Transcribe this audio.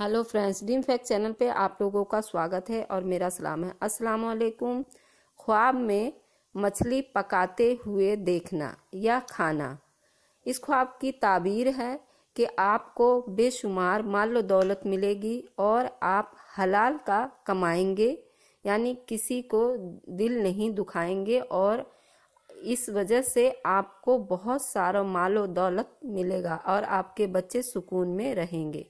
hello friends dim fact channel पे आप लोगों का स्वागत है और मेरा सलाम है अस्सलाम वालेकुम ख्वाब में मछली पकाते हुए देखना या खाना इस ख्वाब की ताबीर है कि आपको बेशुमार माल दौलत मिलेगी और आप हलाल का कमाएंगे यानी किसी को दिल नहीं दुखाएंगे और इस वजह से आपको बहुत सारा माल दौलत मिलेगा और आपके बच्चे सुकून में रहेंगे